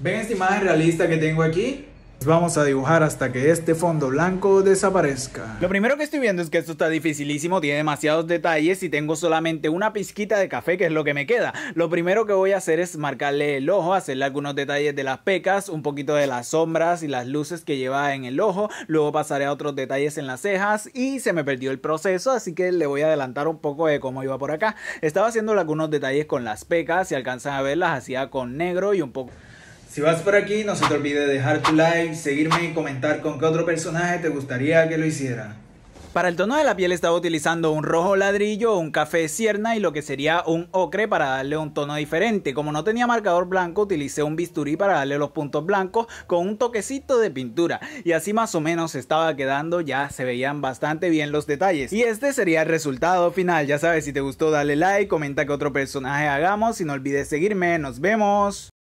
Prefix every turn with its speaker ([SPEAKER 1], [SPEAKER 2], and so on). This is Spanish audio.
[SPEAKER 1] Ven esta imagen realista que tengo aquí. Vamos a dibujar hasta que este fondo blanco desaparezca. Lo primero que estoy viendo es que esto está dificilísimo, tiene demasiados detalles y tengo solamente una pizquita de café que es lo que me queda. Lo primero que voy a hacer es marcarle el ojo, hacerle algunos detalles de las pecas, un poquito de las sombras y las luces que lleva en el ojo. Luego pasaré a otros detalles en las cejas y se me perdió el proceso, así que le voy a adelantar un poco de cómo iba por acá. Estaba haciéndole algunos detalles con las pecas, si alcanzan a verlas hacía con negro y un poco... Si vas por aquí, no se te olvide dejar tu like, seguirme y comentar con qué otro personaje te gustaría que lo hiciera. Para el tono de la piel estaba utilizando un rojo ladrillo, un café sierna y lo que sería un ocre para darle un tono diferente. Como no tenía marcador blanco, utilicé un bisturí para darle los puntos blancos con un toquecito de pintura. Y así más o menos estaba quedando, ya se veían bastante bien los detalles. Y este sería el resultado final. Ya sabes, si te gustó dale like, comenta que otro personaje hagamos y no olvides seguirme. Nos vemos.